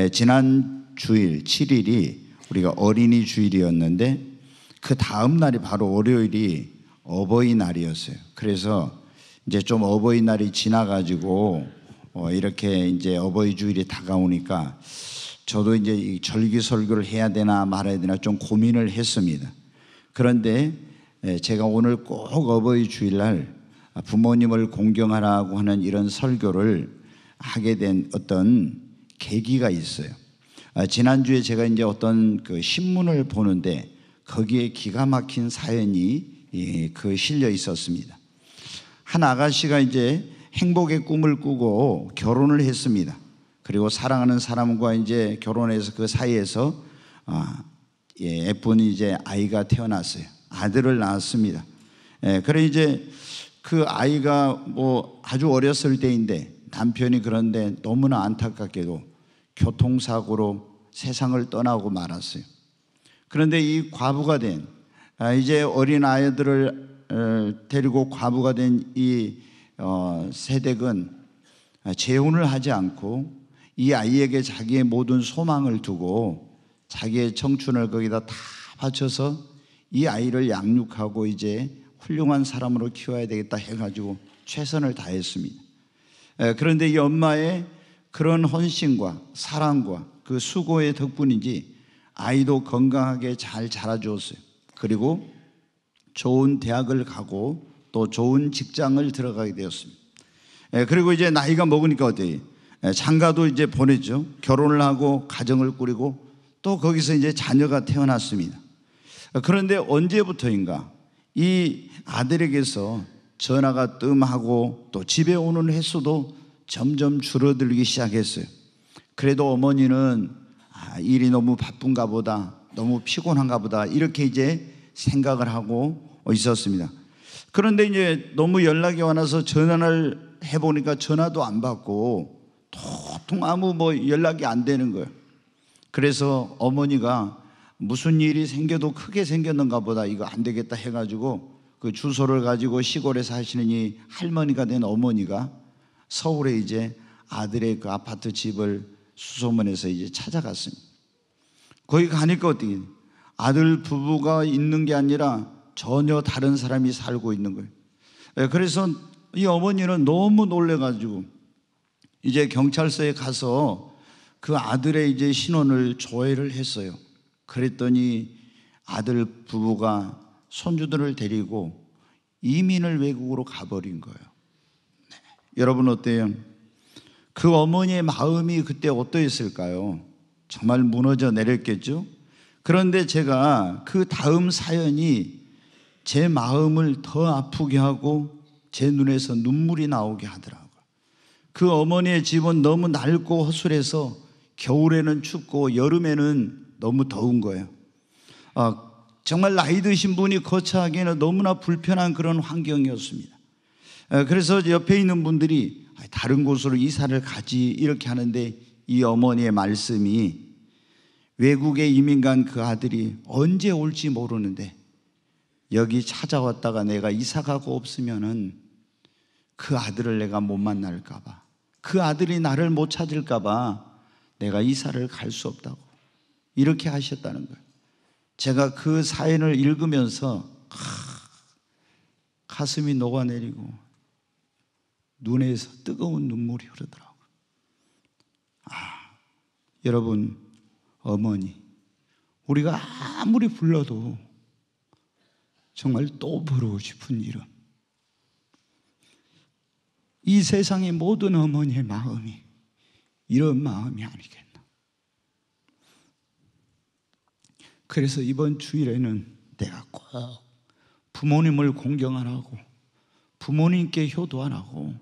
예, 지난 주일 7일이 우리가 어린이 주일이었는데 그 다음 날이 바로 월요일이 어버이날이었어요. 그래서 이제 좀 어버이날이 지나가지고 어 이렇게 이제 어버이 주일이 다가오니까 저도 이제 절기 설교를 해야 되나 말아야 되나 좀 고민을 했습니다. 그런데 예, 제가 오늘 꼭 어버이 주일날 부모님을 공경하라고 하는 이런 설교를 하게 된 어떤 계기가 있어요. 아, 지난주에 제가 이제 어떤 그 신문을 보는데 거기에 기가 막힌 사연이 예, 그 실려 있었습니다. 한 아가씨가 이제 행복의 꿈을 꾸고 결혼을 했습니다. 그리고 사랑하는 사람과 이제 결혼해서 그 사이에서 아, 예, 예쁜 이제 아이가 태어났어요. 아들을 낳았습니다. 예, 그래 이제 그 아이가 뭐 아주 어렸을 때인데 남편이 그런데 너무나 안타깝게도 교통사고로 세상을 떠나고 말았어요. 그런데 이 과부가 된 아, 이제 어린 아이들을 어, 데리고 과부가 된이 세댁은 어, 재혼을 하지 않고 이 아이에게 자기의 모든 소망을 두고 자기의 청춘을 거기다 다 바쳐서 이 아이를 양육하고 이제 훌륭한 사람으로 키워야 되겠다 해가지고 최선을 다했습니다. 그런데 이 엄마의 그런 헌신과 사랑과 그 수고의 덕분인지 아이도 건강하게 잘 자라주었어요. 그리고 좋은 대학을 가고 또 좋은 직장을 들어가게 되었습니다. 예, 그리고 이제 나이가 먹으니까 어디 예, 장가도 이제 보내죠. 결혼을 하고 가정을 꾸리고 또 거기서 이제 자녀가 태어났습니다. 어, 그런데 언제부터인가 이 아들에게서 전화가 뜸하고 또 집에 오는 횟수도 점점 줄어들기 시작했어요. 그래도 어머니는 아, 일이 너무 바쁜가 보다, 너무 피곤한가 보다, 이렇게 이제 생각을 하고 있었습니다. 그런데 이제 너무 연락이 와서 전화를 해보니까 전화도 안 받고 도통 아무 뭐 연락이 안 되는 거예요. 그래서 어머니가 무슨 일이 생겨도 크게 생겼는가 보다 이거 안 되겠다 해가지고 그 주소를 가지고 시골에 사시는 이 할머니가 된 어머니가 서울에 이제 아들의 그 아파트 집을 수소문해서 이제 찾아갔습니다. 거기 가니까 어떻게 아들 부부가 있는 게 아니라 전혀 다른 사람이 살고 있는 거예요. 예, 그래서 이 어머니는 너무 놀래가지고 이제 경찰서에 가서 그 아들의 이제 신원을 조회를 했어요. 그랬더니 아들 부부가 손주들을 데리고 이민을 외국으로 가버린 거예요. 여러분 어때요? 그 어머니의 마음이 그때 어떠했을까요? 정말 무너져 내렸겠죠? 그런데 제가 그 다음 사연이 제 마음을 더 아프게 하고 제 눈에서 눈물이 나오게 하더라고요. 그 어머니의 집은 너무 낡고 허술해서 겨울에는 춥고 여름에는 너무 더운 거예요. 아, 정말 나이 드신 분이 거처하기에는 너무나 불편한 그런 환경이었습니다. 어, 그래서 옆에 있는 분들이 다른 곳으로 이사를 가지 이렇게 하는데 이 어머니의 말씀이 외국에 이민 간 그 아들이 언제 올지 모르는데 여기 찾아왔다가 내가 이사 가고 없으면은 그 아들을 내가 못 만날까봐 그 아들이 나를 못 찾을까봐 내가 이사를 갈 수 없다고 이렇게 하셨다는 거예요. 제가 그 사연을 읽으면서 아, 가슴이 녹아내리고 눈에서 뜨거운 눈물이 흐르더라고요. 아, 여러분, 어머니, 우리가 아무리 불러도 정말 또 부르고 싶은 이름. 이 세상의 모든 어머니의 마음이 이런 마음이 아니겠나. 그래서 이번 주일에는 내가 꼭 부모님을 공경하라고 부모님께 효도하라고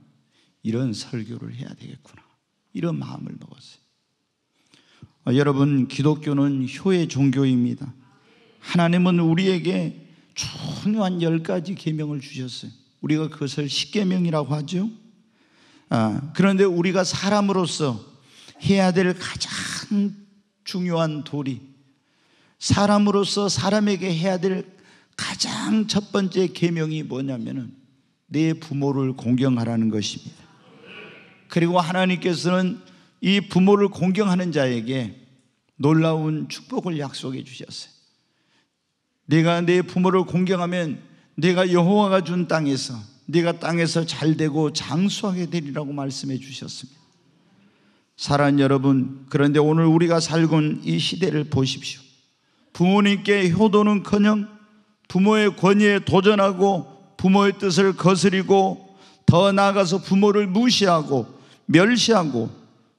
이런 설교를 해야 되겠구나. 이런 마음을 먹었어요. 아, 여러분, 기독교는 효의 종교입니다. 하나님은 우리에게 중요한 열 가지 계명을 주셨어요. 우리가 그것을 십계명이라고 하죠. 아, 그런데 우리가 사람으로서 해야 될 가장 중요한 도리, 사람으로서 사람에게 해야 될 가장 첫 번째 계명이 뭐냐면은 내 부모를 공경하라는 것입니다. 그리고 하나님께서는 이 부모를 공경하는 자에게 놀라운 축복을 약속해 주셨어요. 내가 내 부모를 공경하면 내가 여호와가 준 땅에서 네가 땅에서 잘 되고 장수하게 되리라고 말씀해 주셨습니다. 사랑 여러분, 그런데 오늘 우리가 살고 이 시대를 보십시오. 부모님께 효도는커녕 부모의 권위에 도전하고 부모의 뜻을 거스리고 더 나아가서 부모를 무시하고 멸시하고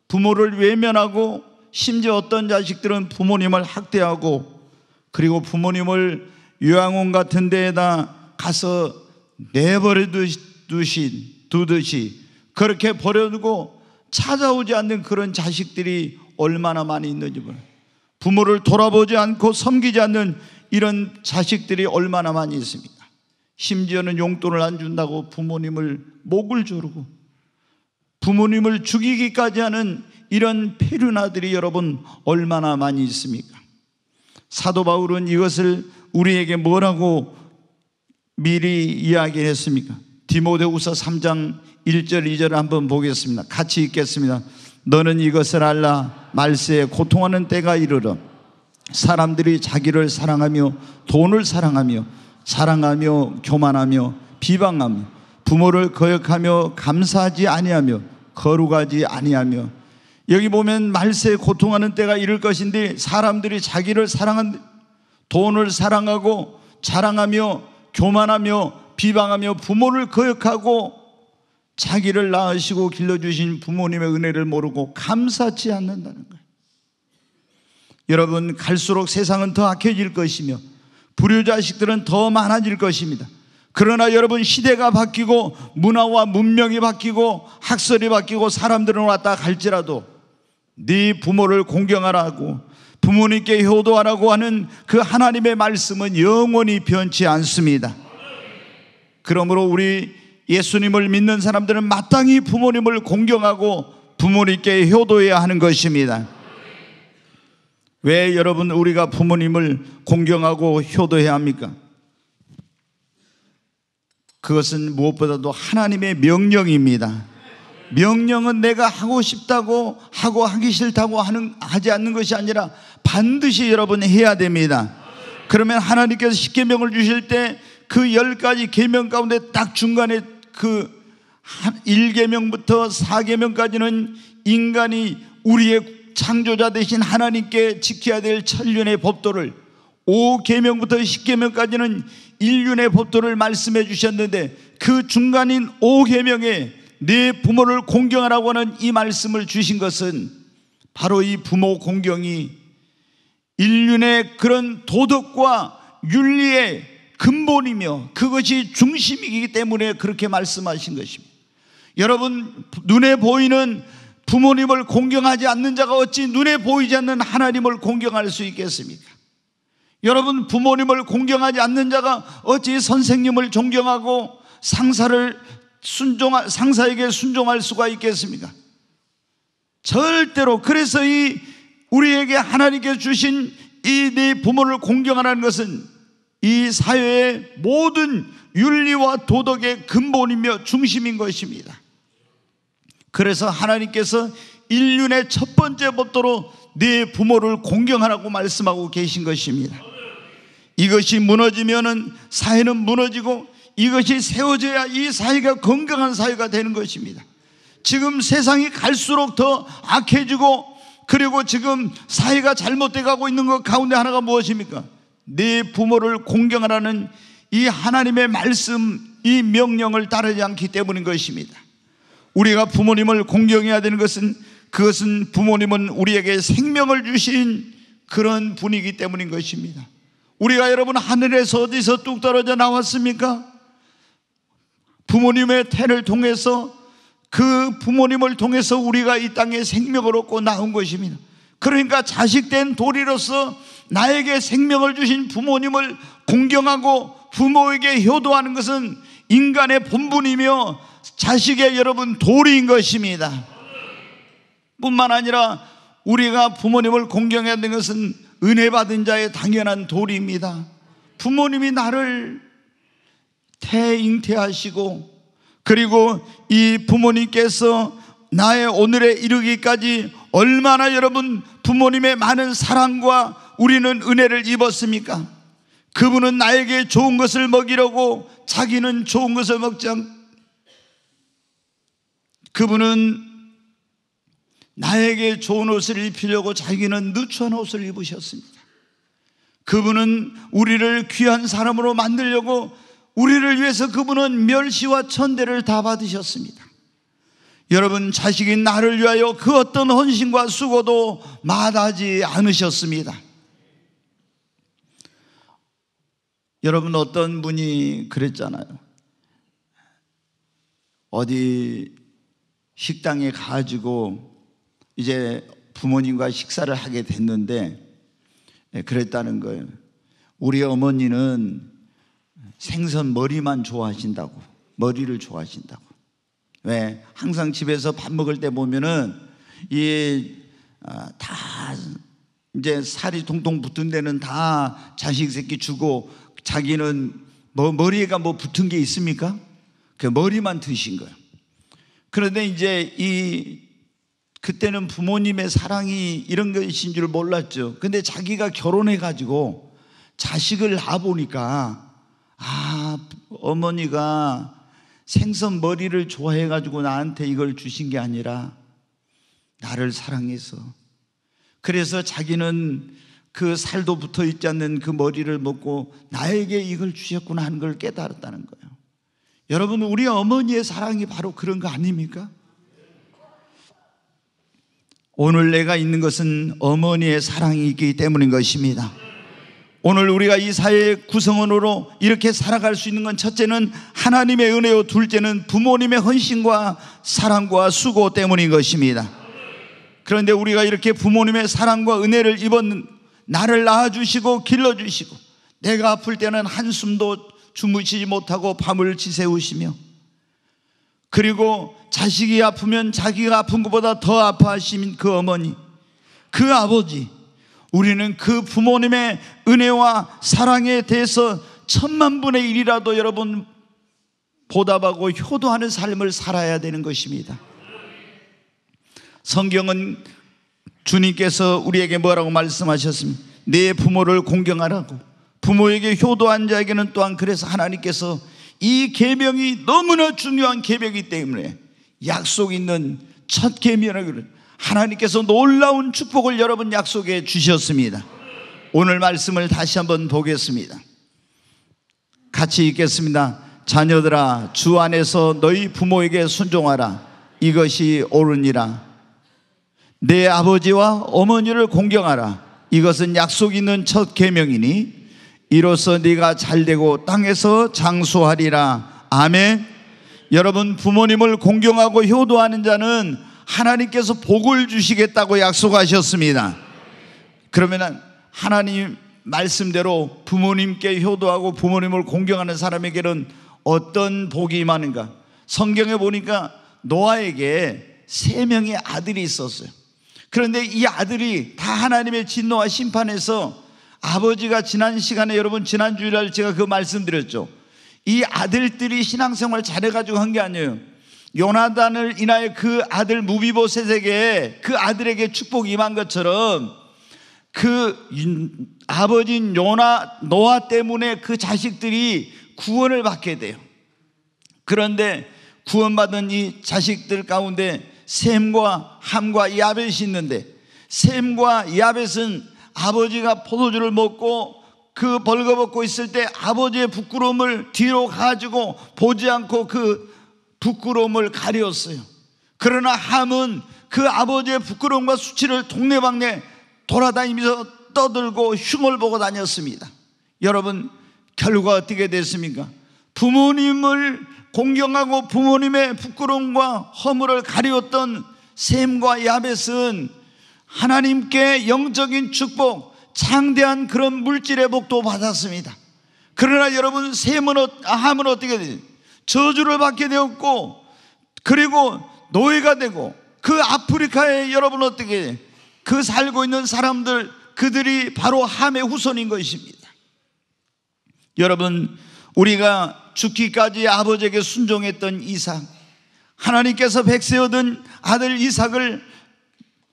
부모를 외면하고 심지어 어떤 자식들은 부모님을 학대하고 그리고 부모님을 요양원 같은 데에다 가서 내버려 두듯이 두듯이 그렇게 버려두고 찾아오지 않는 그런 자식들이 얼마나 많이 있는지 몰라요. 부모를 돌아보지 않고 섬기지 않는 이런 자식들이 얼마나 많이 있습니까? 심지어는 용돈을 안 준다고 부모님을 목을 조르고 부모님을 죽이기까지 하는 이런 폐륜아들이 여러분 얼마나 많이 있습니까? 사도 바울은 이것을 우리에게 뭐라고 미리 이야기했습니까? 디모데후서 3장 1절 2절 한번 보겠습니다. 같이 읽겠습니다. 너는 이것을 알라 말세에 고통하는 때가 이르러 사람들이 자기를 사랑하며 돈을 사랑하며 사랑하며 교만하며 비방하며 부모를 거역하며 감사하지 아니하며 거룩하지 아니하며 여기 보면 말세에 고통하는 때가 이를 것인데 사람들이 자기를 사랑한 돈을 사랑하고 자랑하며 교만하며 비방하며 부모를 거역하고 자기를 낳으시고 길러주신 부모님의 은혜를 모르고 감사치 않는다는 거예요. 여러분, 갈수록 세상은 더 악해질 것이며 불효자식들은 더 많아질 것입니다. 그러나 여러분 시대가 바뀌고 문화와 문명이 바뀌고 학설이 바뀌고 사람들은 왔다 갈지라도 네 부모를 공경하라고 부모님께 효도하라고 하는 그 하나님의 말씀은 영원히 변치 않습니다. 그러므로 우리 예수님을 믿는 사람들은 마땅히 부모님을 공경하고 부모님께 효도해야 하는 것입니다. 왜 여러분 우리가 부모님을 공경하고 효도해야 합니까? 그것은 무엇보다도 하나님의 명령입니다. 명령은 내가 하고 싶다고 하고 하기 싫다고 하는, 하지 않는 것이 아니라 반드시 여러분 해야 됩니다. 그러면 하나님께서 십계명을 주실 때 그 열 가지 계명 가운데 딱 중간에 그 1계명부터 4계명까지는 인간이 우리의 창조자 대신 하나님께 지켜야 될 천륜의 법도를 5계명부터 10계명까지는 인륜의 법도를 말씀해 주셨는데 그 중간인 오계명에 네 부모를 공경하라고 하는 이 말씀을 주신 것은 바로 이 부모 공경이 인륜의 그런 도덕과 윤리의 근본이며 그것이 중심이기 때문에 그렇게 말씀하신 것입니다. 여러분 눈에 보이는 부모님을 공경하지 않는 자가 어찌 눈에 보이지 않는 하나님을 공경할 수 있겠습니까? 여러분 부모님을 공경하지 않는 자가 어찌 선생님을 존경하고 상사를 순종 상사에게 순종할 수가 있겠습니까? 절대로 그래서 이 우리에게 하나님께 주신 이 네 부모를 공경하라는 것은 이 사회의 모든 윤리와 도덕의 근본이며 중심인 것입니다. 그래서 하나님께서 인륜의 첫 번째 법도로 네 부모를 공경하라고 말씀하고 계신 것입니다. 이것이 무너지면은 사회는 무너지고 이것이 세워져야 이 사회가 건강한 사회가 되는 것입니다. 지금 세상이 갈수록 더 악해지고 그리고 지금 사회가 잘못돼 가고 있는 것 가운데 하나가 무엇입니까? 네 부모를 공경하라는 이 하나님의 말씀, 이 명령을 따르지 않기 때문인 것입니다. 우리가 부모님을 공경해야 되는 것은 그것은 부모님은 우리에게 생명을 주신 그런 분이기 때문인 것입니다. 우리가 여러분 하늘에서 어디서 뚝 떨어져 나왔습니까? 부모님의 태를 통해서 그 부모님을 통해서 우리가 이 땅에 생명을 얻고 나온 것입니다. 그러니까 자식된 도리로서 나에게 생명을 주신 부모님을 공경하고 부모에게 효도하는 것은 인간의 본분이며 자식의 여러분 도리인 것입니다. 뿐만 아니라 우리가 부모님을 공경해야 되는 것은 은혜 받은 자의 당연한 도리입니다. 부모님이 나를 태잉태하시고 그리고 이 부모님께서 나의 오늘에 이르기까지 얼마나 여러분 부모님의 많은 사랑과 우리는 은혜를 입었습니까? 그분은 나에게 좋은 것을 먹이려고 자기는 좋은 것을 먹지 않고 그분은 나에게 좋은 옷을 입히려고 자기는 늦춘 옷을 입으셨습니다. 그분은 우리를 귀한 사람으로 만들려고 우리를 위해서 그분은 멸시와 천대를 다 받으셨습니다. 여러분, 자식인 나를 위하여 그 어떤 헌신과 수고도 마다하지 않으셨습니다. 여러분, 어떤 분이 그랬잖아요. 어디 식당에 가지고 이제 부모님과 식사를 하게 됐는데 예, 그랬다는 거예요. 우리 어머니는 생선 머리만 좋아하신다고. 머리를 좋아하신다고. 왜? 항상 집에서 밥 먹을 때 보면은 이, 아, 다 이제 살이 통통 붙은 데는 다 자식 새끼 주고 자기는 뭐머리가뭐 붙은 게 있습니까? 그 머리만 드신 거예요. 그런데 이제 이 그때는 부모님의 사랑이 이런 것인 줄 몰랐죠. 근데 자기가 결혼해 가지고 자식을 낳아보니까 아, 어머니가 생선 머리를 좋아해 가지고 나한테 이걸 주신 게 아니라 나를 사랑해서 그래서 자기는 그 살도 붙어 있지 않는 그 머리를 먹고 나에게 이걸 주셨구나 하는 걸 깨달았다는 거예요. 여러분, 우리 어머니의 사랑이 바로 그런 거 아닙니까? 오늘 내가 있는 것은 어머니의 사랑이 있기 때문인 것입니다. 오늘 우리가 이 사회의 구성원으로 이렇게 살아갈 수 있는 건 첫째는 하나님의 은혜요 둘째는 부모님의 헌신과 사랑과 수고 때문인 것입니다. 그런데 우리가 이렇게 부모님의 사랑과 은혜를 입은 나를 낳아주시고 길러주시고 내가 아플 때는 한숨도 주무시지 못하고 밤을 지새우시며 그리고 자식이 아프면 자기가 아픈 것보다 더 아파하신 그 어머니, 그 아버지, 우리는 그 부모님의 은혜와 사랑에 대해서 천만 분의 일이라도 여러분 보답하고 효도하는 삶을 살아야 되는 것입니다. 성경은 주님께서 우리에게 뭐라고 말씀하셨습니다내 부모를 공경하라고. 부모에게 효도한 자에게는 또한 그래서 하나님께서 이 계명이 너무나 중요한 계명이기 때문에 약속 있는 첫 계명을 하나님께서 놀라운 축복을 여러분 약속해 주셨습니다. 오늘 말씀을 다시 한번 보겠습니다. 같이 읽겠습니다. 자녀들아 주 안에서 너희 부모에게 순종하라 이것이 옳으니라 내 아버지와 어머니를 공경하라 이것은 약속 있는 첫 계명이니 이로써 네가 잘되고 땅에서 장수하리라. 아멘. 여러분 부모님을 공경하고 효도하는 자는 하나님께서 복을 주시겠다고 약속하셨습니다. 그러면 하나님 말씀대로 부모님께 효도하고 부모님을 공경하는 사람에게는 어떤 복이 임하는가? 성경에 보니까 노아에게 세 명의 아들이 있었어요. 그런데 이 아들이 다 하나님의 진노와 심판에서 아버지가 지난 시간에 여러분 지난 주일날 제가 그 말씀드렸죠. 이 아들들이 신앙생활 잘해가지고 한 게 아니에요. 요나단을 인하여 그 아들 무비보셋에게 그 아들에게 축복 임한 것처럼 그 아버지인 요나 노아 때문에 그 자식들이 구원을 받게 돼요. 그런데 구원받은 이 자식들 가운데 샘과 함과 야벳이 있는데 샘과 야벳은 아버지가 포도주를 먹고 그 벌거벗고 있을 때 아버지의 부끄러움을 뒤로 가지고 보지 않고 그 부끄러움을 가렸어요. 그러나 함은 그 아버지의 부끄러움과 수치를 동네방네 돌아다니면서 떠들고 흉을 보고 다녔습니다. 여러분, 결과 어떻게 됐습니까? 부모님을 공경하고 부모님의 부끄러움과 허물을 가리웠던 샘과 야벳은 하나님께 영적인 축복, 창대한 그런 물질의 복도 받았습니다. 그러나 여러분 셈은 어, 함 아, 어떻게 되지? 저주를 받게 되었고 그리고 노예가 되고 그 아프리카에 여러분 어떻게 돼? 그 살고 있는 사람들 그들이 바로 함의 후손인 것입니다. 여러분 우리가 죽기까지 아버지에게 순종했던 이삭 하나님께서 백세 얻은 아들 이삭을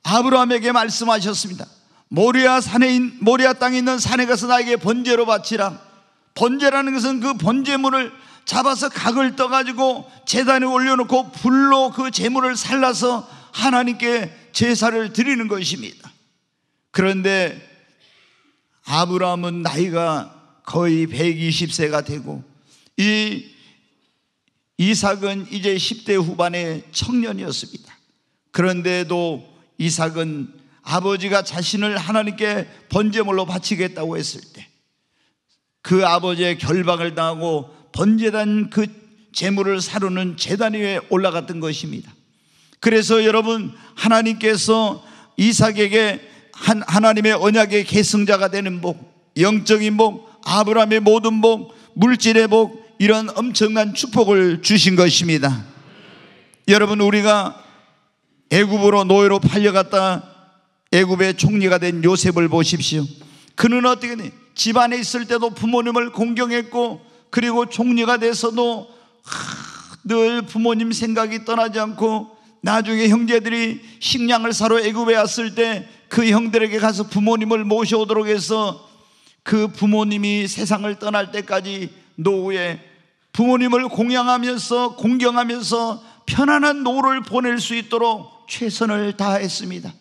아브라함에게 말씀하셨습니다. 모리아 산에 모리아 땅에 있는 산에 가서 나에게 번제로 바치라. 번제라는 것은 그 번제물을 잡아서 각을 떠가지고 재단에 올려놓고 불로 그 재물을 살라서 하나님께 제사를 드리는 것입니다. 그런데 아브라함은 나이가 거의 120세가 되고 이 이삭은 이제 10대 후반의 청년이었습니다. 그런데도 이삭은 아버지가 자신을 하나님께 번제물로 바치겠다고 했을 때 그 아버지의 결박을 당하고 번제단 그 재물을 사르는 재단 위에 올라갔던 것입니다. 그래서 여러분 하나님께서 이삭에게 한, 하나님의 언약의 계승자가 되는 복, 영적인 복, 아브라함의 모든 복, 물질의 복 이런 엄청난 축복을 주신 것입니다. 여러분 우리가 애굽으로 노예로 팔려갔다 애굽의 총리가 된 요셉을 보십시오. 그는 어떻게 돼? 집안에 있을 때도 부모님을 공경했고 그리고 총리가 돼서도 늘 부모님 생각이 떠나지 않고 나중에 형제들이 식량을 사러 애굽에 왔을 때 그 형들에게 가서 부모님을 모셔오도록 해서 그 부모님이 세상을 떠날 때까지 노후에 부모님을 공양하면서 공경하면서 편안한 노후를 보낼 수 있도록 최선을 다했습니다.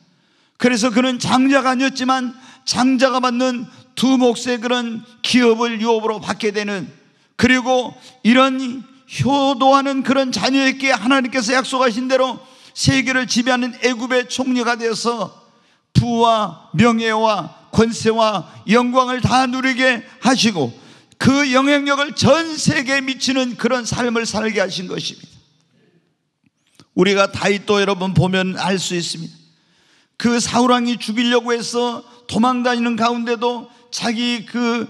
그래서 그는 장자가 아니었지만 장자가 받는 두 몫의 그런 기업을 유업으로 받게 되는 그리고 이런 효도하는 그런 자녀에게 하나님께서 약속하신 대로 세계를 지배하는 애굽의 총리가 되어서 부와 명예와 권세와 영광을 다 누리게 하시고 그 영향력을 전 세계에 미치는 그런 삶을 살게 하신 것입니다. 우리가 다윗도 여러분 보면 알 수 있습니다. 그 사울왕이 죽이려고 해서 도망다니는 가운데도 자기 그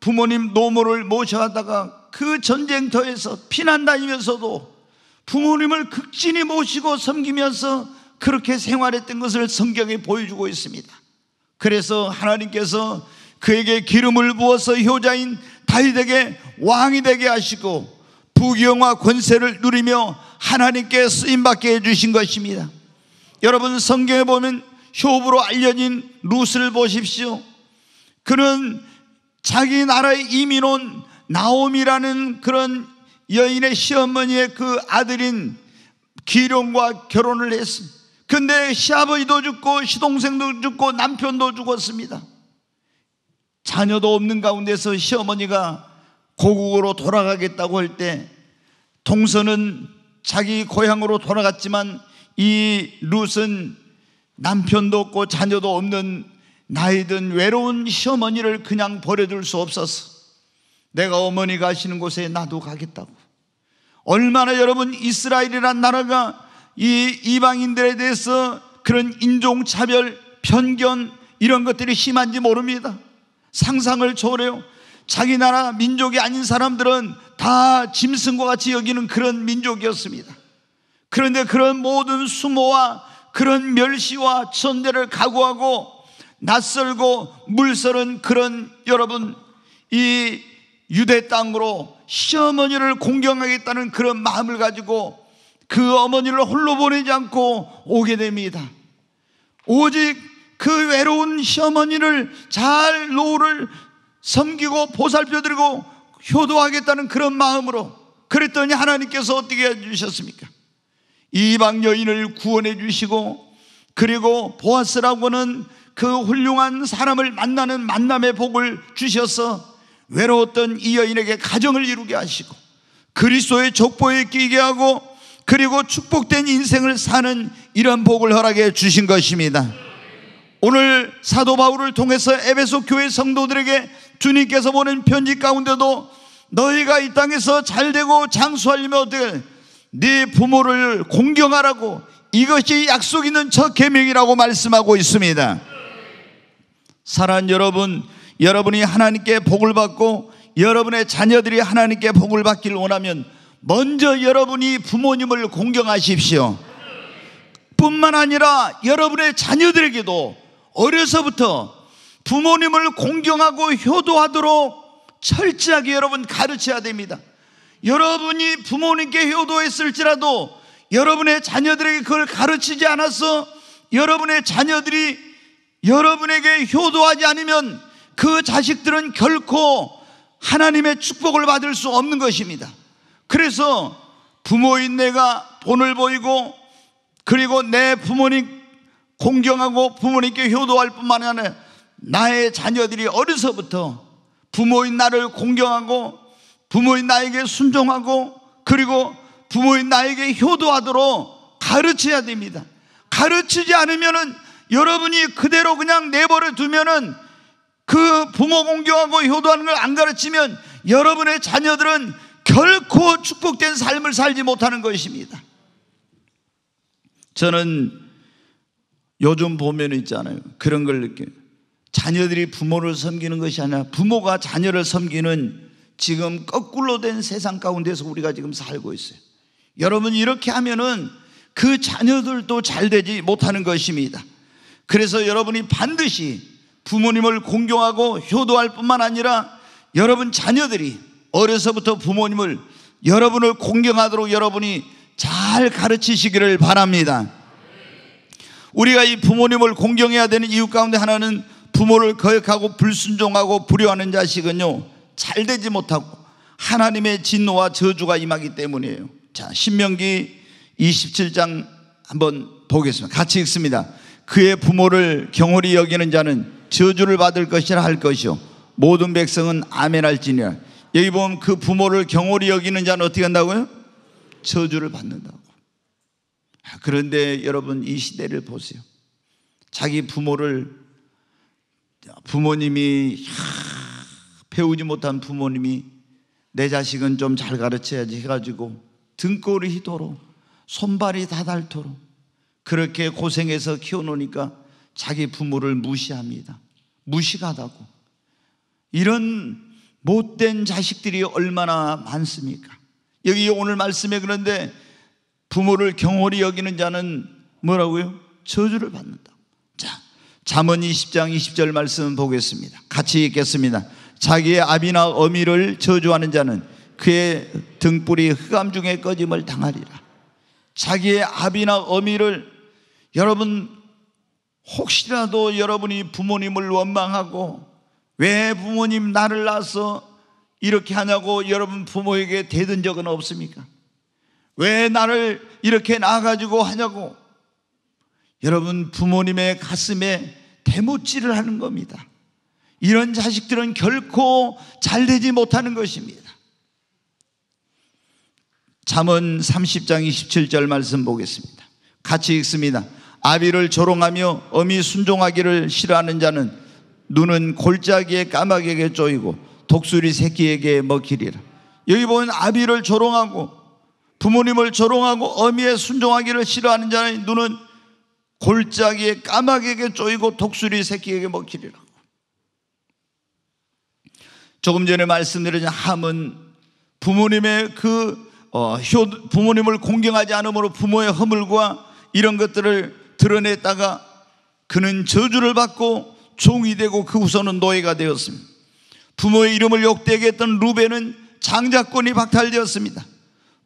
부모님 노모를 모셔가다가 그 전쟁터에서 피난 다니면서도 부모님을 극진히 모시고 섬기면서 그렇게 생활했던 것을 성경에 보여주고 있습니다. 그래서 하나님께서 그에게 기름을 부어서 효자인 다윗에게 왕이 되게 하시고 부귀영화 권세를 누리며 하나님께 쓰임받게 해주신 것입니다. 여러분 성경에 보면 효부로 알려진 루스를 보십시오. 그는 자기 나라에 이민 온 나옴이라는 그런 여인의 시어머니의 그 아들인 기룡과 결혼을 했습니다. 근데 시아버지도 죽고 시동생도 죽고 남편도 죽었습니다. 자녀도 없는 가운데서 시어머니가 고국으로 돌아가겠다고 할 때 동서는 자기 고향으로 돌아갔지만 이 룻은 남편도 없고 자녀도 없는 나이든 외로운 시어머니를 그냥 버려둘 수 없어서 내가 어머니 가시는 곳에 나도 가겠다고. 얼마나 여러분 이스라엘이란 나라가 이 이방인들에 대해서 그런 인종차별, 편견 이런 것들이 심한지 모릅니다. 상상을 초월해요. 자기 나라 민족이 아닌 사람들은 다 짐승과 같이 여기는 그런 민족이었습니다. 그런데 그런 모든 수모와 그런 멸시와 천대를 각오하고 낯설고 물설은 그런 여러분 이 유대 땅으로 시어머니를 공경하겠다는 그런 마음을 가지고 그 어머니를 홀로 보내지 않고 오게 됩니다. 오직 그 외로운 시어머니를 잘 노후를 섬기고 보살펴드리고 효도하겠다는 그런 마음으로 그랬더니 하나님께서 어떻게 해주셨습니까? 이방 여인을 구원해 주시고 그리고 보아스라고는 그 훌륭한 사람을 만나는 만남의 복을 주셔서 외로웠던 이 여인에게 가정을 이루게 하시고 그리스도의 족보에 끼게 하고 그리고 축복된 인생을 사는 이런 복을 허락해 주신 것입니다. 오늘 사도 바울을 통해서 에베소 교회 성도들에게 주님께서 보낸 편지 가운데도 너희가 이 땅에서 잘되고 장수하려면 어떻게 네 부모를 공경하라고 이것이 약속 있는 저 계명이라고 말씀하고 있습니다. 사랑 여러분, 여러분이 하나님께 복을 받고 여러분의 자녀들이 하나님께 복을 받기를 원하면 먼저 여러분이 부모님을 공경하십시오. 뿐만 아니라 여러분의 자녀들에게도 어려서부터 부모님을 공경하고 효도하도록 철저하게 여러분 가르쳐야 됩니다. 여러분이 부모님께 효도했을지라도 여러분의 자녀들에게 그걸 가르치지 않아서 여러분의 자녀들이 여러분에게 효도하지 않으면 그 자식들은 결코 하나님의 축복을 받을 수 없는 것입니다. 그래서 부모인 내가 본을 보이고 그리고 내 부모님 공경하고 부모님께 효도할 뿐만 아니라 나의 자녀들이 어려서부터 부모인 나를 공경하고 부모인 나에게 순종하고 그리고 부모인 나에게 효도하도록 가르쳐야 됩니다. 가르치지 않으면은 여러분이 그대로 그냥 내버려 두면은 그 부모 공경하고 효도하는 걸 안 가르치면 여러분의 자녀들은 결코 축복된 삶을 살지 못하는 것입니다. 저는 요즘 보면 있잖아요. 그런 걸 느껴요. 자녀들이 부모를 섬기는 것이 아니라 부모가 자녀를 섬기는 지금 거꾸로 된 세상 가운데서 우리가 지금 살고 있어요. 여러분 이렇게 하면은 그 자녀들도 잘 되지 못하는 것입니다. 그래서 여러분이 반드시 부모님을 공경하고 효도할 뿐만 아니라 여러분 자녀들이 어려서부터 부모님을 여러분을 공경하도록 여러분이 잘 가르치시기를 바랍니다. 우리가 이 부모님을 공경해야 되는 이유 가운데 하나는 부모를 거역하고 불순종하고 불효하는 자식은요, 잘 되지 못하고 하나님의 진노와 저주가 임하기 때문이에요. 자, 신명기 27장 한번 보겠습니다. 같이 읽습니다. 그의 부모를 경홀히 여기는 자는 저주를 받을 것이라 할 것이요. 모든 백성은 아멘할지니라. 여기 보면 그 부모를 경홀히 여기는 자는 어떻게 한다고요? 저주를 받는다고. 아, 그런데 여러분 이 시대를 보세요. 자기 부모를 부모님이 배우지 못한 부모님이 내 자식은 좀 잘 가르쳐야지 해가지고 등골이 휘도록 손발이 다 닳도록 그렇게 고생해서 키워놓으니까 자기 부모를 무시합니다. 무식하다고. 이런 못된 자식들이 얼마나 많습니까? 여기 오늘 말씀에 그런데 부모를 경홀히 여기는 자는 뭐라고요? 저주를 받는다. 잠언 20장 20절 말씀 보겠습니다. 같이 읽겠습니다. 자기의 아비나 어미를 저주하는 자는 그의 등불이 흑암 중에 꺼짐을 당하리라. 자기의 아비나 어미를 여러분 혹시라도 여러분이 부모님을 원망하고 왜 부모님 나를 낳아서 이렇게 하냐고 여러분 부모에게 대든 적은 없습니까? 왜 나를 이렇게 낳아가지고 하냐고 여러분 부모님의 가슴에 대못질을 하는 겁니다. 이런 자식들은 결코 잘 되지 못하는 것입니다. 잠언 30장 27절 말씀 보겠습니다. 같이 읽습니다. 아비를 조롱하며 어미 순종하기를 싫어하는 자는 눈은 골짜기에 까마귀에게 쪼이고 독수리 새끼에게 먹히리라. 여기 보면 아비를 조롱하고 부모님을 조롱하고 어미에 순종하기를 싫어하는 자는 눈은 골짜기에 까마귀에게 쪼이고 독수리 새끼에게 먹히리라. 조금 전에 말씀드린 함은 부모님의 그 어, 부모님을 공경하지 않으므로 부모의 허물과 이런 것들을 드러냈다가 그는 저주를 받고 종이 되고 그 후서는 노예가 되었습니다. 부모의 이름을 욕되게 했던 루벤은 장자권이 박탈되었습니다.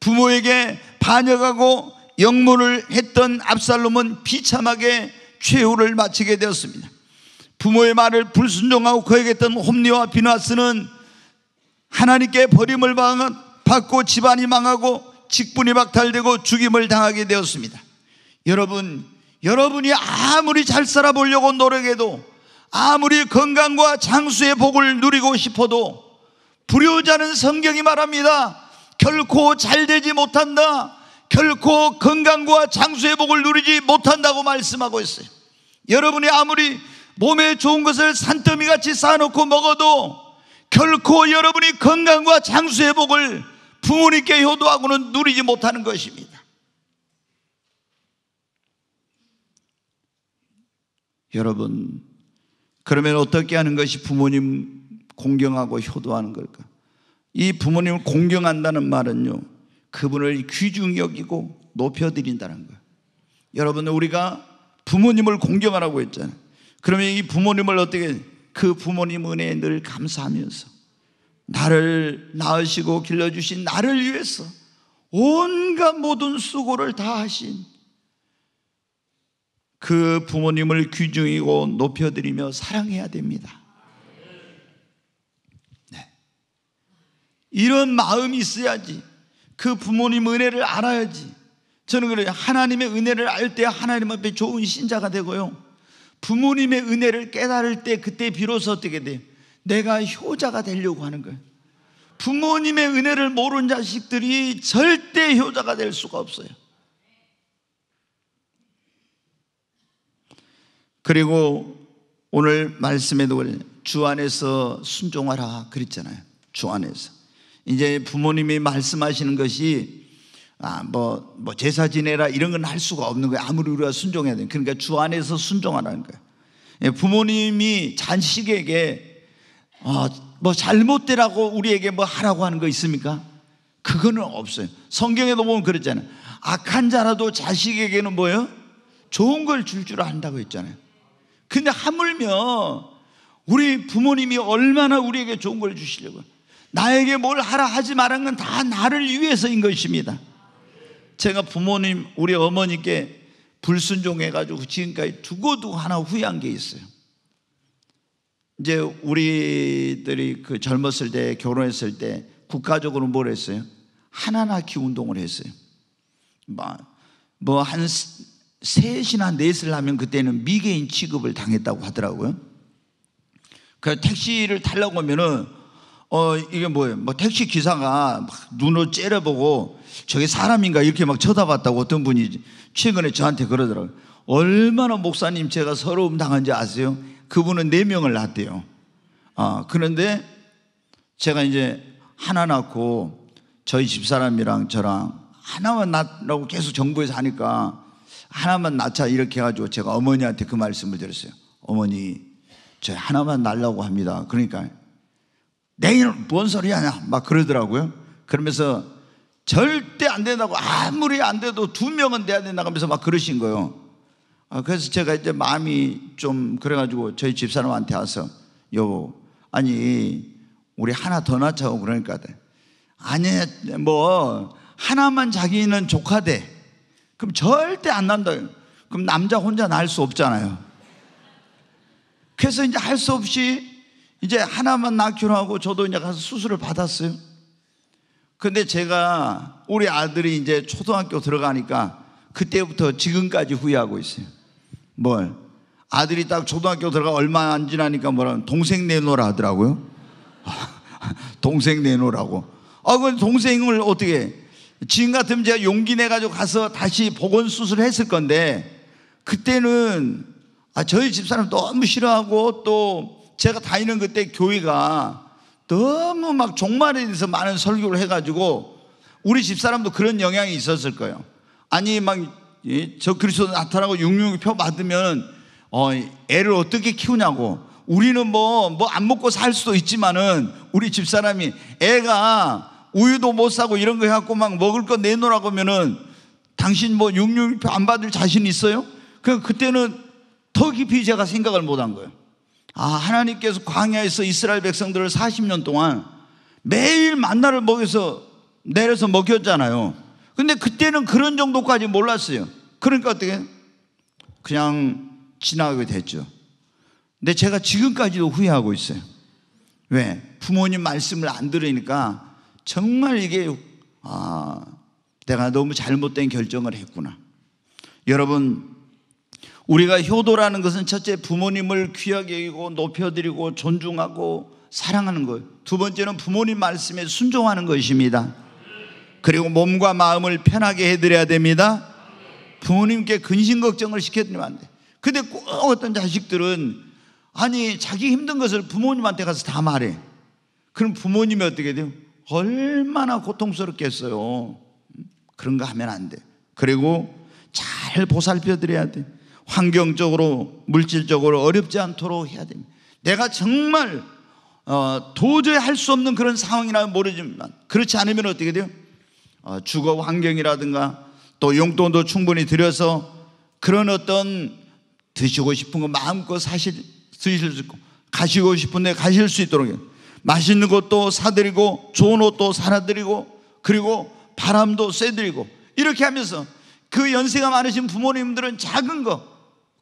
부모에게 반역하고 역모를 했던 압살롬은 비참하게 최후를 마치게 되었습니다. 부모의 말을 불순종하고 거역했던 홈리와 비나스는 하나님께 버림을 받고 집안이 망하고 직분이 박탈되고 죽임을 당하게 되었습니다. 여러분, 여러분이 아무리 잘 살아보려고 노력해도 아무리 건강과 장수의 복을 누리고 싶어도 불효자는 성경이 말합니다. 결코 잘 되지 못한다. 결코 건강과 장수의 복을 누리지 못한다고 말씀하고 있어요. 여러분이 아무리 몸에 좋은 것을 산더미 같이 쌓아놓고 먹어도 결코 여러분이 건강과 장수의 복을 부모님께 효도하고는 누리지 못하는 것입니다. 여러분, 그러면 어떻게 하는 것이 부모님 공경하고 효도하는 걸까? 이 부모님을 공경한다는 말은요, 그분을 귀중히 여기고 높여드린다는 거예요. 여러분, 우리가 부모님을 공경하라고 했잖아요. 그러면 이 부모님을 어떻게, 그 부모님 은혜에 늘 감사하면서 나를 낳으시고 길러주신 나를 위해서 온갖 모든 수고를 다 하신 그 부모님을 귀중이고 높여드리며 사랑해야 됩니다. 네. 이런 마음이 있어야지. 그 부모님 은혜를 알아야지. 저는 그래요. 하나님의 은혜를 알 때 하나님 앞에 좋은 신자가 되고요. 부모님의 은혜를 깨달을 때 그때 비로소 어떻게 돼요? 내가 효자가 되려고 하는 거예요. 부모님의 은혜를 모르 자식들이 절대 효자가 될 수가 없어요. 그리고 오늘 말씀에도 그 주 안에서 순종하라 그랬잖아요. 주 안에서. 이제 부모님이 말씀하시는 것이 아, 뭐, 뭐 제사 지내라 이런 건 할 수가 없는 거예요. 아무리 우리가 순종해야 돼요. 그러니까 주 안에서 순종하라는 거예요. 예, 부모님이 자식에게 어, 뭐 잘못되라고 우리에게 뭐 하라고 하는 거 있습니까? 그거는 없어요. 성경에도 보면 그랬잖아요. 악한 자라도 자식에게는 뭐예요? 좋은 걸 줄줄 줄 안다고 했잖아요. 근데 하물며 우리 부모님이 얼마나 우리에게 좋은 걸 주시려고. 나에게 뭘 하라 하지 말한 건다 나를 위해서인 것입니다. 제가 부모님, 우리 어머니께 불순종해가지고 지금까지 두고두고 하나 후회한 게 있어요. 이제 우리들이 그 젊었을 때 결혼했을 때 국가적으로 뭘 했어요? 하나 낳기 운동을 했어요. 뭐한 뭐 셋이나 넷을 하면 그때는 미개인 취급을 당했다고 하더라고요. 그 택시를 타려고 하면은 어, 이게 뭐예요? 뭐 택시 기사가 막눈을 째려보고 저게 사람인가 이렇게 막 쳐다봤다고 어떤 분이 최근에 저한테 그러더라고요. 얼마나 목사님 제가 서러움 당한지 아세요? 그분은 네 명을 낳았대요. 아, 그런데 제가 이제 하나 낳고 저희 집사람이랑 저랑 하나만 낳라고 계속 정부에서 하니까 하나만 낳자 이렇게 해가지고 제가 어머니한테 그 말씀을 드렸어요. 어머니, 저 하나만 낳으려고 합니다. 그러니까 내일 은뭔 소리 하냐 막 그러더라고요. 그러면서 절대 안 된다고 아무리 안 돼도 두 명은 돼야 된다 하면서 막 그러신 거예요. 아, 그래서 제가 이제 마음이 좀 그래가지고 저희 집사람한테 와서 요 아니 우리 하나 더 낳자고 그러니까 아니 뭐 하나만 자기는 조카대 그럼 절대 안 난다 그럼 남자 혼자 낳을 수 없잖아요 그래서 이제 할 수 없이 이제 하나만 낳기로 하고 저도 이제 가서 수술을 받았어요. 근데 제가 우리 아들이 이제 초등학교 들어가니까 그때부터 지금까지 후회하고 있어요. 뭘? 아들이 딱 초등학교 들어가 얼마 안 지나니까 뭐라 동생 내놓으라 하더라고요. 동생 내놓으라고. 아, 그 동생을 어떻게 지금 같으면 제가 용기 내가지고 가서 다시 복원수술 했을 건데 그때는 아, 저희 집사람 너무 싫어하고 또 제가 다니는 그때 교회가 너무 막 종말에 대해서 많은 설교를 해가지고 우리 집사람도 그런 영향이 있었을 거예요. 아니 막 저 그리스도 나타나고 육육이 표 받으면 어, 애를 어떻게 키우냐고 우리는 뭐 뭐 안 먹고 살 수도 있지만은 우리 집사람이 애가 우유도 못 사고 이런 거 해갖고 막 먹을 거 내놓으라고 하면은 당신 뭐 육육이 표안 받을 자신 있어요? 그 그때는 더 깊이 제가 생각을 못 한 거예요. 아, 하나님께서 그 광야에서 이스라엘 백성들을 40년 동안 매일 만나를 먹여서 내려서 먹였잖아요. 근데 그때는 그런 정도까지 몰랐어요. 그러니까 어떻게? 그냥 지나가게 됐죠. 근데 제가 지금까지도 후회하고 있어요. 왜? 부모님 말씀을 안 들으니까 정말 이게, 아, 내가 너무 잘못된 결정을 했구나. 여러분, 우리가 효도라는 것은 첫째 부모님을 귀하게 여기고 높여드리고 존중하고 사랑하는 것. 두 번째는 부모님 말씀에 순종하는 것입니다. 그리고 몸과 마음을 편하게 해드려야 됩니다. 부모님께 근심 걱정을 시켜드리면 안 돼. 근데 꼭 어떤 자식들은 아니 자기 힘든 것을 부모님한테 가서 다 말해. 그럼 부모님이 어떻게 돼요? 얼마나 고통스럽겠어요. 그런 거 하면 안 돼. 그리고 잘 보살펴 드려야 돼. 환경적으로 물질적으로 어렵지 않도록 해야 됩니다. 내가 정말 어, 도저히 할 수 없는 그런 상황이라면 모르지만 그렇지 않으면 어떻게 돼요? 어, 주거 환경이라든가 또 용돈도 충분히 들여서 그런 어떤 드시고 싶은 거 마음껏 사실 쓰실 수 있고 가시고 싶은데 가실 수 있도록 해요. 맛있는 것도 사드리고 좋은 옷도 사드리고 그리고 바람도 쐬드리고 이렇게 하면서 그 연세가 많으신 부모님들은 작은 거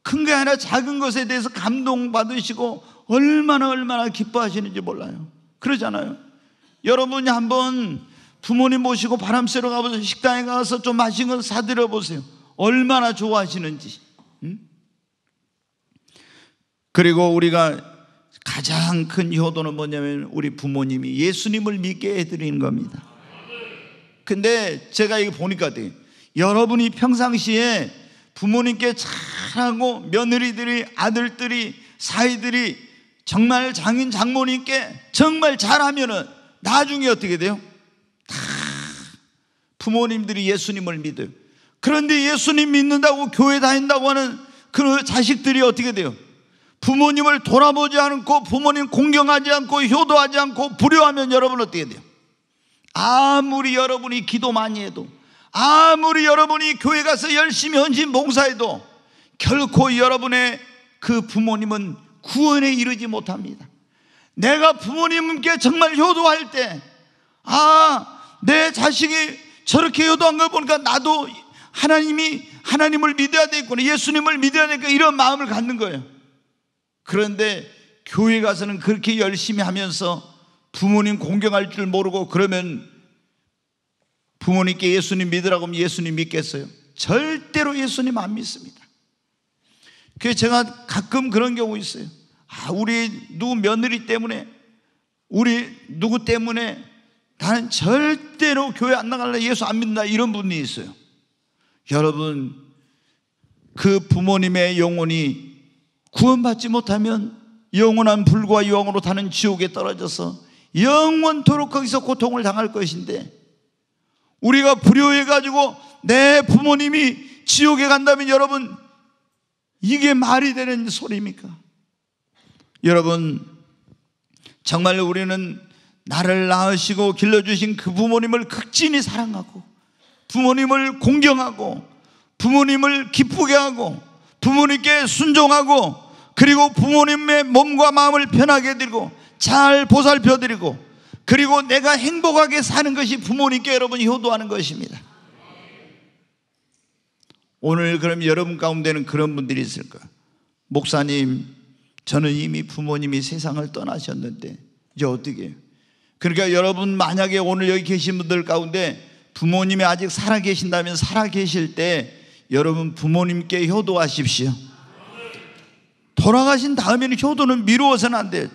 큰게 아니라 작은 것에 대해서 감동받으시고 얼마나 얼마나 기뻐하시는지 몰라요. 그러잖아요. 여러분이 한번 부모님 모시고 바람 쐬러 가보세요. 식당에 가서 좀 마신 거 사드려 보세요. 얼마나 좋아하시는지. 그리고 우리가 가장 큰 효도는 뭐냐면 우리 부모님이 예수님을 믿게 해드리는 겁니다. 근데 제가 이거 보니까 돼. 여러분이 평상시에 부모님께 잘하고 며느리들이 아들들이 사이들이 정말 장인 장모님께 정말 잘하면은 나중에 어떻게 돼요? 다 부모님들이 예수님을 믿어요. 그런데 예수님 믿는다고 교회 다닌다고 하는 그 자식들이 어떻게 돼요? 부모님을 돌아보지 않고 부모님 공경하지 않고 효도하지 않고 불효하면 여러분 어떻게 돼요? 아무리 여러분이 기도 많이 해도 아무리 여러분이 교회 가서 열심히 헌신 봉사해도 결코 여러분의 그 부모님은 구원에 이르지 못합니다. 내가 부모님께 정말 효도할 때, 아, 내 자식이 저렇게 효도한 걸 보니까 나도 하나님이, 하나님을 믿어야 되겠구나. 예수님을 믿어야 되겠구 이런 마음을 갖는 거예요. 그런데 교회 가서는 그렇게 열심히 하면서 부모님 공경할 줄 모르고 그러면 부모님께 예수님 믿으라고 하면 예수님 믿겠어요? 절대로 예수님 안 믿습니다. 그래서 제가 가끔 그런 경우 있어요. 아, 우리 누구 며느리 때문에, 우리 누구 때문에 나는 절대로 교회 안 나갈래, 예수 안 믿는다, 이런 분이 있어요. 여러분, 그 부모님의 영혼이 구원받지 못하면 영원한 불과 영으로 타는 지옥에 떨어져서 영원토록 거기서 고통을 당할 것인데 우리가 불효해가지고 내 부모님이 지옥에 간다면 여러분, 이게 말이 되는 소리입니까? 여러분, 정말 우리는 나를 낳으시고 길러주신 그 부모님을 극진히 사랑하고 부모님을 공경하고 부모님을 기쁘게 하고 부모님께 순종하고 그리고 부모님의 몸과 마음을 편하게 드리고 잘 보살펴 드리고 그리고 내가 행복하게 사는 것이 부모님께 여러분이 효도하는 것입니다. 오늘 그럼 여러분 가운데는 그런 분들이 있을까? 목사님, 저는 이미 부모님이 세상을 떠나셨는데, 이제 어떻게 해요? 그러니까 여러분 만약에 오늘 여기 계신 분들 가운데 부모님이 아직 살아 계신다면 살아 계실 때 여러분 부모님께 효도하십시오. 돌아가신 다음에는 효도는 미루어서는 안돼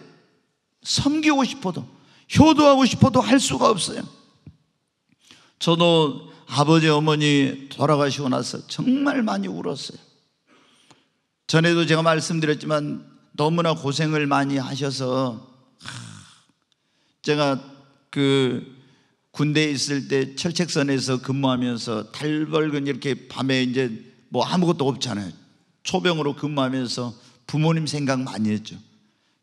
섬기고 싶어도. 효도하고 싶어도 할 수가 없어요. 저도 아버지 어머니 돌아가시고 나서 정말 많이 울었어요. 전에도 제가 말씀드렸지만 너무나 고생을 많이 하셔서 제가 그 군대에 있을 때 철책선에서 근무하면서 달벌근 이렇게 밤에 이제 뭐 아무것도 없잖아요. 초병으로 근무하면서 부모님 생각 많이 했죠.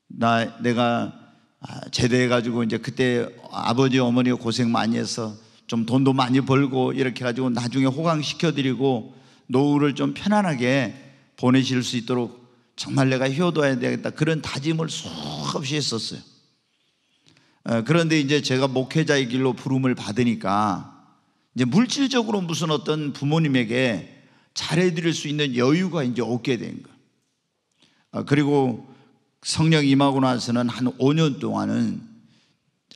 나 내가 아, 제대해가지고 이제 그때 아버지 어머니 고생 많이 해서 좀 돈도 많이 벌고 이렇게 해가지고 나중에 호강시켜드리고 노후를 좀 편안하게 보내실 수 있도록 정말 내가 효도해야 되겠다 그런 다짐을 수없이 했었어요. 어, 그런데 이제 제가 목회자의 길로 부름을 받으니까 이제 물질적으로 무슨 어떤 부모님에게 잘해드릴 수 있는 여유가 이제 없게 된 거예요. 어, 그리고 성령 임하고 나서는 한 5년 동안은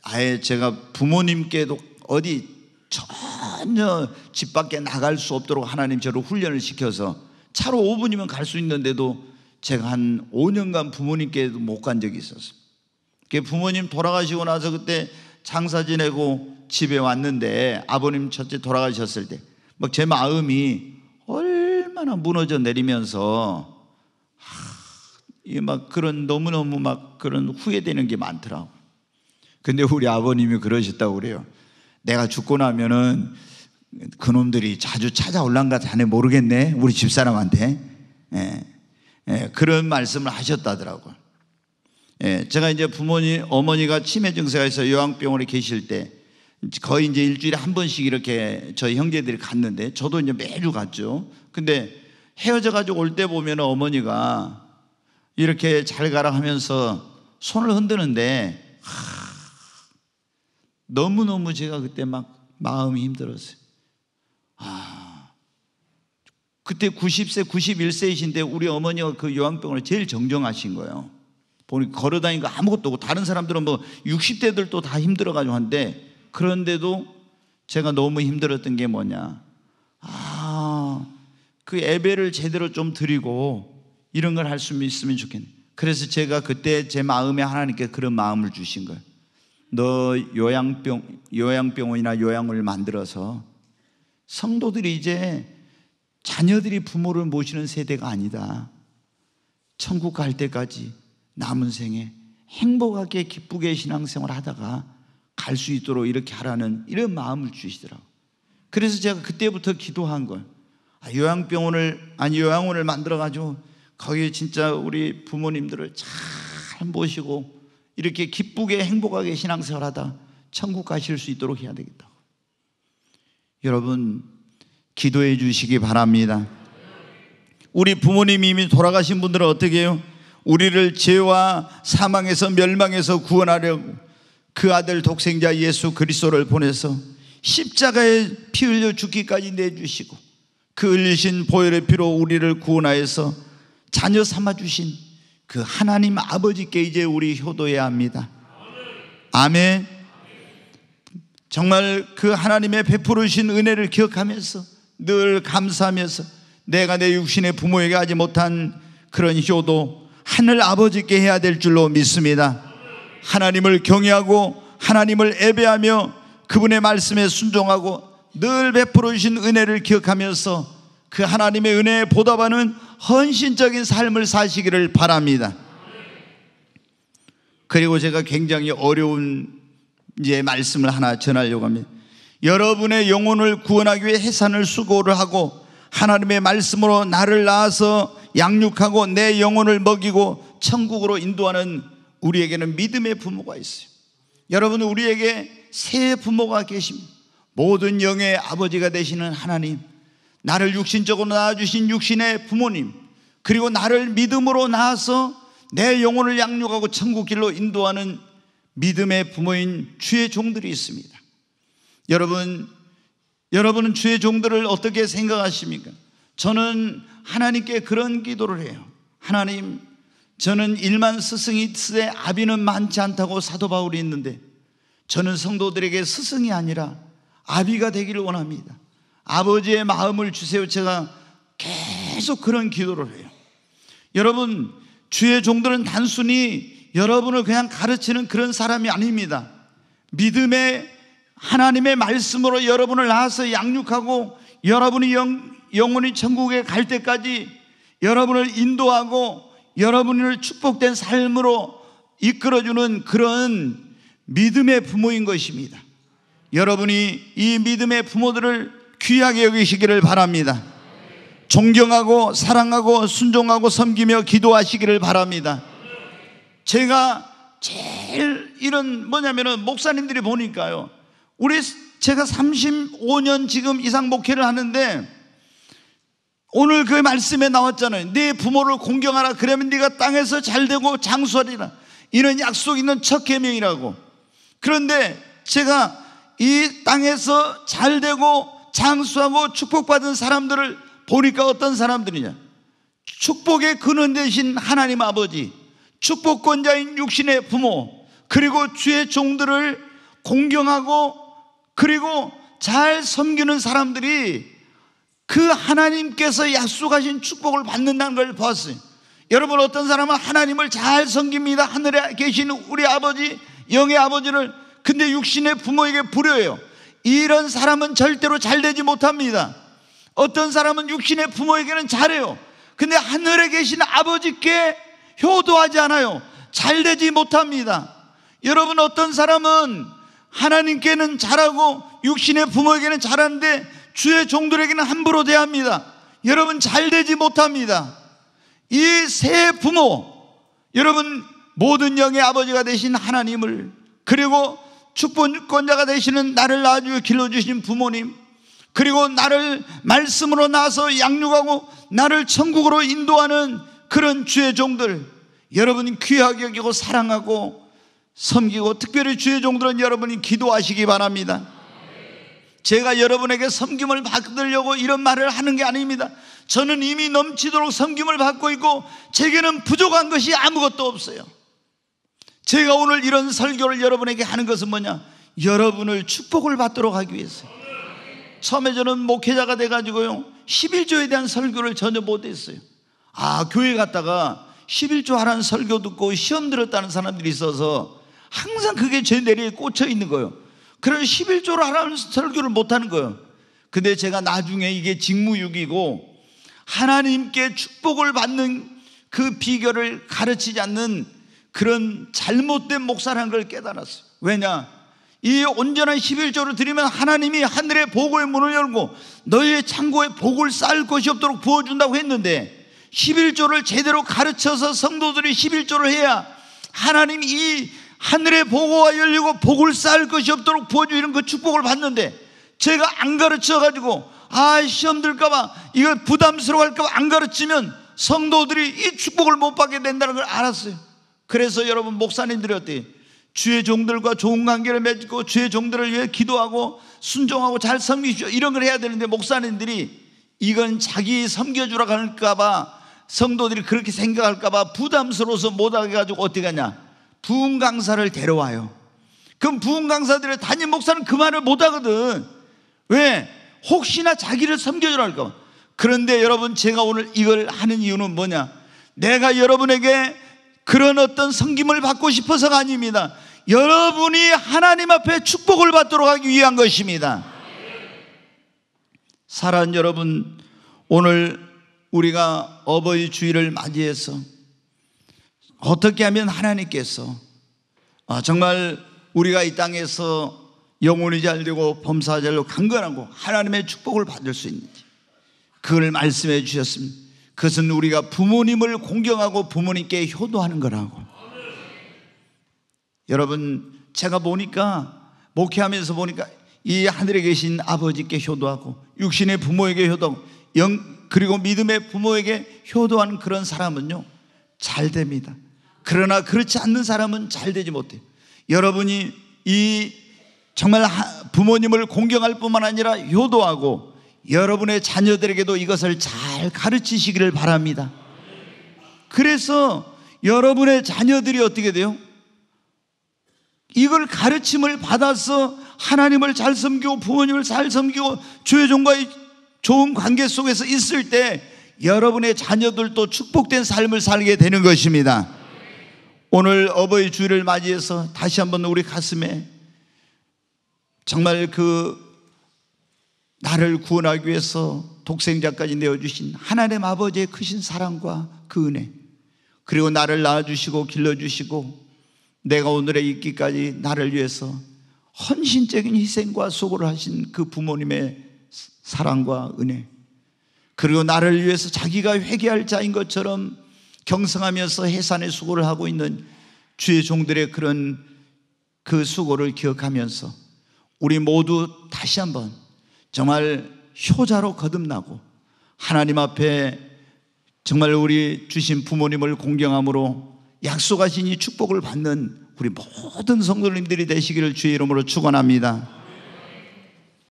아예 제가 부모님께도 어디 전혀 집 밖에 나갈 수 없도록 하나님 저를 훈련을 시켜서 차로 5분이면 갈 수 있는데도 제가 한 5년간 부모님께도 못 간 적이 있었어요. 부모님 돌아가시고 나서 그때 장사 지내고 집에 왔는데 아버님 첫째 돌아가셨을 때 막 제 마음이 얼마나 무너져 내리면서 이막 그런 너무너무 막 그런 후회되는 게 많더라고. 근데 우리 아버님이 그러셨다고 그래요. 내가 죽고 나면은 그놈들이 자주 찾아올란가 자네 모르겠네. 우리 집사람한테. 예, 예, 그런 말씀을 하셨다더라고요. 예, 제가 이제 부모님, 어머니가 치매 증세가 있어 요양병원에 계실 때 거의 이제 일주일에 한 번씩 이렇게 저희 형제들이 갔는데 저도 이제 매주 갔죠. 근데 헤어져가지고 올 때 보면 어머니가 이렇게 잘 가라 하면서 손을 흔드는데 너무너무 제가 그때 막 마음이 힘들었어요. 아, 그때 90세, 91세이신데 우리 어머니가 그요양병원 제일 정정하신 거예요. 보니 걸어다니는 거 아무것도 없고 다른 사람들은 뭐 60대들도 다 힘들어가지고 한데 그런데도 제가 너무 힘들었던 게 뭐냐. 아, 그 예배를 제대로 좀 드리고 이런 걸 할 수 있으면 좋겠네. 그래서 제가 그때 제 마음에 하나님께 그런 마음을 주신 거예요. 너 요양병, 요양병원이나 요양을 만들어서 성도들이 이제 자녀들이 부모를 모시는 세대가 아니다. 천국 갈 때까지 남은 생에 행복하게 기쁘게 신앙생활 하다가 갈 수 있도록 이렇게 하라는 이런 마음을 주시더라고. 그래서 제가 그때부터 기도한 걸. 아, 요양병원을, 아니, 요양원을 만들어가지고 거기에 진짜 우리 부모님들을 잘 모시고 이렇게 기쁘게 행복하게 신앙생활하다 천국 가실 수 있도록 해야 되겠다. 여러분 기도해 주시기 바랍니다. 우리 부모님이 이미 돌아가신 분들은 어떻게 해요? 우리를 죄와 사망에서 멸망에서 구원하려고 그 아들 독생자 예수 그리스도를 보내서 십자가에 피 흘려 죽기까지 내주시고 그 흘리신 보혈의 피로 우리를 구원하여서 자녀 삼아주신 그 하나님 아버지께 이제 우리 효도해야 합니다. 아멘. 정말 그 하나님의 베푸르신 은혜를 기억하면서 늘 감사하면서 내가 내 육신의 부모에게 하지 못한 그런 효도 하늘 아버지께 해야 될 줄로 믿습니다. 하나님을 경외하고 하나님을 예배하며 그분의 말씀에 순종하고 늘 베풀어 신 은혜를 기억하면서 그 하나님의 은혜에 보답하는 헌신적인 삶을 사시기를 바랍니다. 그리고 제가 굉장히 어려운 이제 말씀을 하나 전하려고 합니다. 여러분의 영혼을 구원하기 위해 해산을 수고를 하고 하나님의 말씀으로 나를 낳아서 양육하고 내 영혼을 먹이고 천국으로 인도하는 우리에게는 믿음의 부모가 있어요. 여러분 우리에게 새 부모가 계십니다. 모든 영의 아버지가 되시는 하나님, 나를 육신적으로 낳아주신 육신의 부모님, 그리고 나를 믿음으로 낳아서 내 영혼을 양육하고 천국길로 인도하는 믿음의 부모인 주의 종들이 있습니다. 여러분, 여러분은 주의 종들을 어떻게 생각하십니까? 저는 하나님께 그런 기도를 해요. 하나님, 저는 일만 스승이 쓰되 아비는 많지 않다고 사도 바울이 있는데 저는 성도들에게 스승이 아니라 아비가 되기를 원합니다. 아버지의 마음을 주세요. 제가 계속 그런 기도를 해요. 여러분, 주의 종들은 단순히 여러분을 그냥 가르치는 그런 사람이 아닙니다. 믿음의 하나님의 말씀으로 여러분을 낳아서 양육하고 여러분이 영, 영원히 천국에 갈 때까지 여러분을 인도하고 여러분을 축복된 삶으로 이끌어주는 그런 믿음의 부모인 것입니다. 여러분이 이 믿음의 부모들을 귀하게 여기시기를 바랍니다. 존경하고 사랑하고 순종하고 섬기며 기도하시기를 바랍니다. 제가 제일 이런 뭐냐면은 목사님들이 보니까요. 우리 제가 35년 지금 이상 목회를 하는데 오늘 그 말씀에 나왔잖아요. 네 부모를 공경하라. 그러면 네가 땅에서 잘 되고 장수하리라. 이런 약속 있는 첫 계명이라고. 그런데 제가 이 땅에서 잘 되고 장수하고 축복받은 사람들을 보니까 어떤 사람들이냐? 축복의 근원 되신 하나님 아버지, 축복권자인 육신의 부모, 그리고 주의 종들을 공경하고 그리고 잘 섬기는 사람들이 그 하나님께서 약속하신 축복을 받는다는 걸 보았어요. 여러분 어떤 사람은 하나님을 잘 섬깁니다. 하늘에 계신 우리 아버지, 영의 아버지를 근데 육신의 부모에게 부려요 이런 사람은 절대로 잘 되지 못합니다. 어떤 사람은 육신의 부모에게는 잘해요. 근데 하늘에 계신 아버지께 효도하지 않아요. 잘 되지 못합니다. 여러분 어떤 사람은 하나님께는 잘하고 육신의 부모에게는 잘하는데 주의 종들에게는 함부로 대합니다. 여러분 잘 되지 못합니다. 이 세 부모 여러분 모든 영의 아버지가 되신 하나님을 그리고 주권자가 되시는 나를 낳아주고 길러주신 부모님 그리고 나를 말씀으로 나서 양육하고 나를 천국으로 인도하는 그런 주의 종들 여러분 귀하게 여기고 사랑하고 섬기고 특별히 주의 종들은 여러분이 기도하시기 바랍니다 제가 여러분에게 섬김을 받으려고 이런 말을 하는 게 아닙니다 저는 이미 넘치도록 섬김을 받고 있고 제게는 부족한 것이 아무것도 없어요 제가 오늘 이런 설교를 여러분에게 하는 것은 뭐냐? 여러분을 축복을 받도록 하기 위해서. 처음에 저는 목회자가 돼가지고요, 11조에 대한 설교를 전혀 못했어요. 아, 교회 갔다가 11조 하라는 설교 듣고 시험 들었다는 사람들이 있어서 항상 그게 제 내리에 꽂혀 있는 거예요. 그런 11조를 하라는 설교를 못하는 거예요. 근데 제가 나중에 이게 직무유기고 하나님께 축복을 받는 그 비결을 가르치지 않는 그런 잘못된 목사라는 걸 깨달았어요. 왜냐? 이 온전한 11조를 드리면 하나님이 하늘의 보고의 문을 열고 너희의 창고에 복을 쌓을 것이 없도록 부어준다고 했는데 11조를 제대로 가르쳐서 성도들이 11조를 해야 하나님이 이 하늘의 보고가 열리고 복을 쌓을 것이 없도록 부어주는 그 축복을 받는데 제가 안 가르쳐가지고 아 시험 들까봐 이거 부담스러워할까봐 안 가르치면 성도들이 이 축복을 못 받게 된다는 걸 알았어요 그래서 여러분 목사님들이 어때? 주의 종들과 좋은 관계를 맺고 주의 종들을 위해 기도하고 순종하고 잘 섬기십시오. 이런 걸 해야 되는데 목사님들이 이건 자기 섬겨주라 할까봐 성도들이 그렇게 생각할까봐 부담스러워서 못하게 가지고 어떻게 하냐. 부흥 강사를 데려와요. 그럼 부흥 강사들의 담임 목사는 그 말을 못하거든. 왜? 혹시나 자기를 섬겨주라 할까봐. 그런데 여러분 제가 오늘 이걸 하는 이유는 뭐냐. 내가 여러분에게 그런 어떤 섬김을 받고 싶어서가 아닙니다. 여러분이 하나님 앞에 축복을 받도록 하기 위한 것입니다. 사랑하는 여러분, 오늘 우리가 어버이 주일을 맞이해서 어떻게 하면 하나님께서 아, 정말 우리가 이 땅에서 영혼이 잘 되고 범사절로 강건하고 하나님의 축복을 받을 수 있는지 그걸 말씀해 주셨습니다. 그것은 우리가 부모님을 공경하고 부모님께 효도하는 거라고. 여러분, 제가 보니까, 목회하면서 보니까 이 하늘에 계신 아버지께 효도하고, 육신의 부모에게 효도하고, 영, 그리고 믿음의 부모에게 효도하 그런 사람은요, 잘 됩니다. 그러나 그렇지 않는 사람은 잘 되지 못해요. 여러분이 이 정말 부모님을 공경할 뿐만 아니라 효도하고 여러분의 자녀들에게도 이것을 잘 가르치시기를 바랍니다. 그래서 여러분의 자녀들이 어떻게 돼요? 이걸 가르침을 받아서 하나님을 잘 섬기고 부모님을 잘 섬기고 주의종과의 좋은 관계 속에서 있을 때 여러분의 자녀들도 축복된 삶을 살게 되는 것입니다. 오늘 어버이 주일을 맞이해서 다시 한번 우리 가슴에 정말 그 나를 구원하기 위해서 독생자까지 내어주신 하나님 아버지의 크신 사랑과 그 은혜 그리고 나를 낳아주시고 길러주시고 내가 오늘에 있기까지 나를 위해서 헌신적인 희생과 수고를 하신 그 부모님의 사랑과 은혜 그리고 나를 위해서 자기가 회개할 자인 것처럼 경성하면서 해산의 수고를 하고 있는 주의 종들의 그런 그 수고를 기억하면서 우리 모두 다시 한번 정말 효자로 거듭나고 하나님 앞에 정말 우리 주신 부모님을 공경함으로 약속하신 이 축복을 받는 우리 모든 성도님들이 되시기를 주의 이름으로 축원합니다.